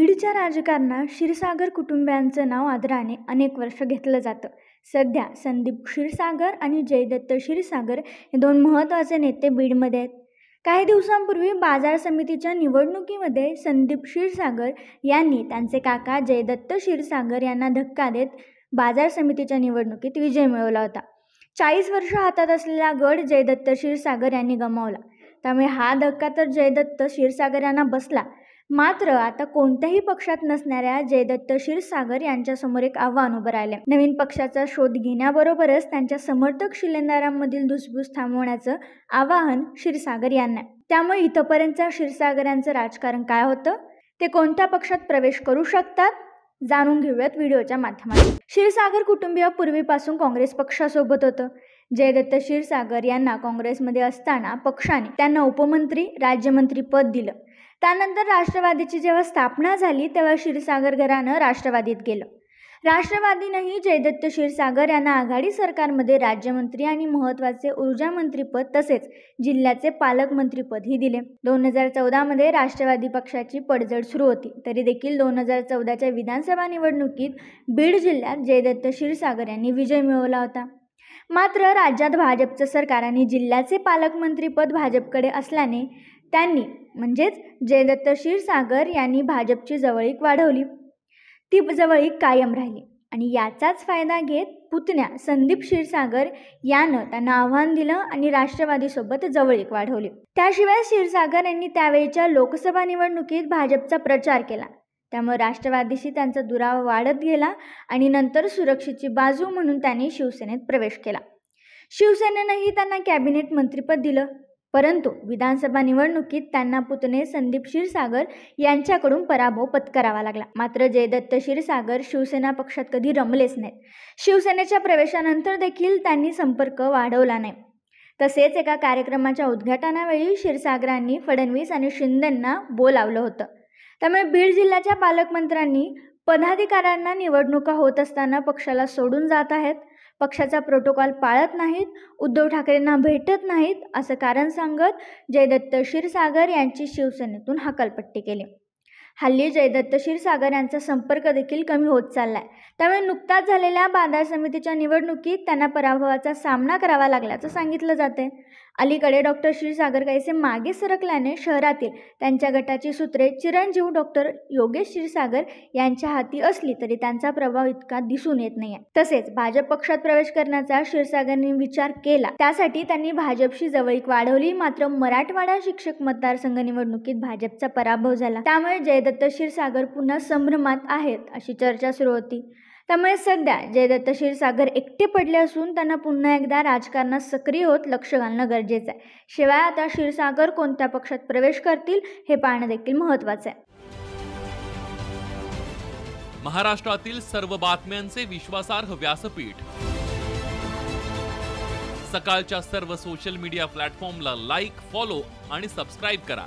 बीडच्या राजकारणात क्षीरसागर कुटुंबियांचं नाव आदराने अनेक वर्ष घेतलं जातं सध्या संदीप क्षीरसागर आणि जयदत्त क्षीरसागर हे दोन महत्त्वाचे नेते बीडमध्ये आहेत काही दिवसांपूर्वी बाजार समितीच्या निवडणुकीमध्ये संदीप क्षीरसागर यांनी त्यांचे काका जयदत्त क्षीरसागर यांना धक्का देत बाजार समितीच्या निवडणुकीत विजय मिळवला होता चाळीस वर्ष हातात असलेला गड जयदत्त क्षीरसागर यांनी गमावला त्यामुळे हा धक्का तर जयदत्त क्षीरसागर यांना बसला मात्र आता कोणत्याही पक्षात नसणाऱ्या जयदत्त क्षीरसागर यांच्यासमोर एक आव्हान उभं राहिले नवीन पक्षाचा शोध घेण्याबरोबरच त्यांच्या समर्थक शिलेंदारांमधील धुसभूस थांबवण्याचं आवाहन क्षीरसागर यांना त्यामुळे इथंपर्यंत क्षीरसागर यांचं राजकारण काय होतं ते कोणत्या पक्षात प्रवेश करू शकतात जाणून घेऊयात व्हिडिओच्या माध्यमातून क्षीरसागर कुटुंबीय पूर्वीपासून काँग्रेस पक्षासोबत होतं जयदत्त क्षीरसागर यांना काँग्रेसमध्ये असताना पक्षाने त्यांना उपमंत्री राज्यमंत्री पद दिलं त्यानंतर राष्ट्रवादीची जेव्हा स्थापना झाली तेव्हा क्षीरसागर घरानं राष्ट्रवादीत गेलं राष्ट्रवादीनंही जयदत्त क्षीरसागर यांना आघाडी सरकारमध्ये राज्यमंत्री आणि महत्त्वाचे ऊर्जा मंत्रीपद तसेच जिल्ह्याचे पालकमंत्रीपदही दिले दोन हजार चौदामध्ये राष्ट्रवादी पक्षाची पडझड सुरू होती तरी देखील दोन हजार चौदाच्या विधानसभा निवडणुकीत बीड जिल्ह्यात जयदत्त क्षीरसागर यांनी विजय मिळवला होता मात्र राज्यात भाजपचं सरकार आणि जिल्ह्याचे पालकमंत्रीपद भाजपकडे असल्याने त्यांनी म्हणजेच जयदत्त क्षीरसागर यांनी भाजपची जवळीक वाढवली ती जवळीक कायम राहिली आणि याचाच फायदा घेत पुतण्या संदीप क्षीरसागर यानं त्यांना आव्हान दिलं आणि राष्ट्रवादीसोबत जवळीक वाढवली त्याशिवाय क्षीरसागर यांनी त्यावेळीच्या लोकसभा निवडणुकीत भाजपचा प्रचार केला त्यामुळे राष्ट्रवादीशी त्यांचा दुरावा वाढत गेला आणि नंतर सुरक्षेची बाजू म्हणून त्यांनी शिवसेनेत प्रवेश केला शिवसेनेनंही त्यांना कॅबिनेट मंत्रीपद दिलं परंतु विधानसभा निवडणुकीत त्यांना पुतणे संदीप क्षीरसागर यांच्याकडून पराभव पत्करावा लागला मात्र जयदत्त क्षीरसागर शिवसेना पक्षात कधी रमलेच नाहीत शिवसेनेच्या प्रवेशानंतर देखील त्यांनी संपर्क वाढवला नाही तसेच एका कार्यक्रमाच्या उद्घाटनावेळी क्षीरसागरांनी फडणवीस आणि शिंदेंना बोलावलं होतं त्यामुळे बीड जिल्ह्याच्या पालकमंत्र्यांनी पदाधिकाऱ्यांना निवडणुका होत असताना पक्षाला सोडून जात आहेत पक्षाचा प्रोटोकॉल पाळत नाहीत उद्धव ठाकरेंना भेटत नाहीत असं कारण सांगत जयदत्त क्षीरसागर यांची शिवसेनेतून हकालपट्टी केली हल्ली जयदत्त क्षीरसागर यांचा संपर्क देखील कमी होत चालला आहे त्यामुळे नुकताच झालेल्या बाजार समितीच्या निवडणुकीत त्यांना पराभवाचा सामना करावा लागल्याचं सांगितलं आहे अलीकडे डॉक्टर क्षीरसागर काहीसे मागे सरकल्याने शहरातील त्यांच्या गटाची सूत्रे चिरंजीव डॉक्टर योगेश क्षीरसागर यांच्या हाती असली तरी त्यांचा प्रभाव इतका दिसून येत नाही तसेच भाजप पक्षात प्रवेश करण्याचा क्षीरसागरने विचार केला त्यासाठी त्यांनी भाजपशी जवळीक वाढवली मात्र मराठवाडा शिक्षक मतदारसंघ निवडणुकीत भाजपचा पराभव झाला त्यामुळे जय जयदत्त क्षीरसागर पुन्हा संभ्रमात आहेत अशी चर्चा सुरू होती त्यामुळे सध्या जयदत्त क्षीरसागर एकटे पडले असून त्यांना पुन्हा एकदा राजकारणात सक्रिय होत लक्ष घालणं गरजेचं आहे शिवाय आता क्षीरसागर कोणत्या पक्षात प्रवेश करतील हे पाहणं देखील महत्त्वाचं आहे महाराष्ट्रातील सर्व बातम्यांचे विश्वासार्ह व्यासपीठ सकाळच्या सर्व सोशल मीडिया प्लॅटफॉर्मला लाईक फॉलो आणि सबस्क्राईब करा